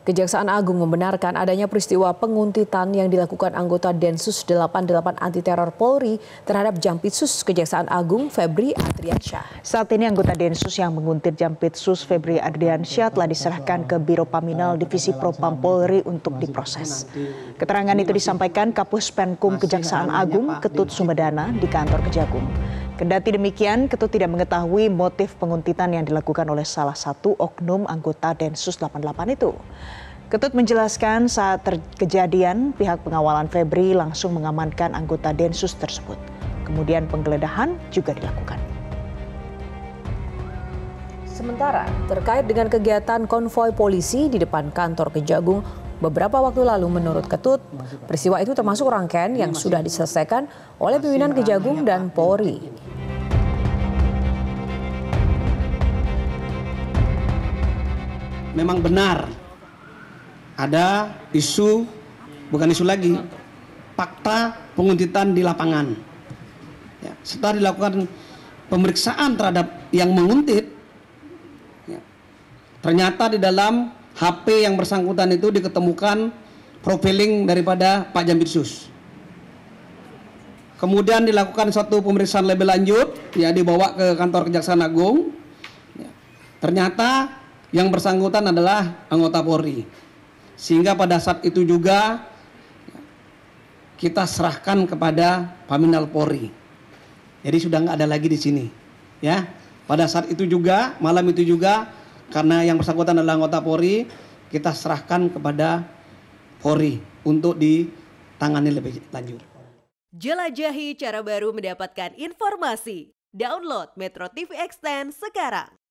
Kejaksaan Agung membenarkan adanya peristiwa penguntitan yang dilakukan anggota Densus 88 Anti Teror Polri terhadap Jampitsus Kejaksaan Agung Febri Adriansyah. Saat ini anggota Densus yang menguntit Jampitsus Febri Adriansyah telah diserahkan ke Biro Paminal Divisi Propam Polri untuk diproses. Keterangan itu disampaikan Kapus Penkum Kejaksaan Agung Ketut Sumedana di kantor Kejagung. Kendati demikian, Ketut tidak mengetahui motif penguntitan yang dilakukan oleh salah satu oknum anggota Densus 88 itu. Ketut menjelaskan saat terkejadian, pihak pengawalan Febri langsung mengamankan anggota Densus tersebut. Kemudian penggeledahan juga dilakukan. Sementara terkait dengan kegiatan konvoi polisi di depan kantor Kejagung, beberapa waktu lalu menurut Ketut. Peristiwa itu termasuk rangkaian yang sudah diselesaikan oleh pimpinan Kejagung dan Polri. Memang benar ada isu bukan isu lagi fakta penguntitan di lapangan. Ya, setelah dilakukan pemeriksaan terhadap yang menguntit, ya, ternyata di dalam HP yang bersangkutan itu diketemukan profiling daripada Pak Jambitsus. Kemudian dilakukan satu pemeriksaan lebih lanjut, ya dibawa ke kantor Kejaksaan Agung. Ya, ternyata yang bersangkutan adalah anggota Polri. Sehingga pada saat itu juga kita serahkan kepada Paminal Polri. Jadi sudah nggak ada lagi di sini. Ya, pada saat itu juga, malam itu juga karena yang bersangkutan adalah anggota Polri, kita serahkan kepada Polri untuk ditangani lebih lanjut. Jelajahi cara baru mendapatkan informasi. Download Metro TV Extend sekarang.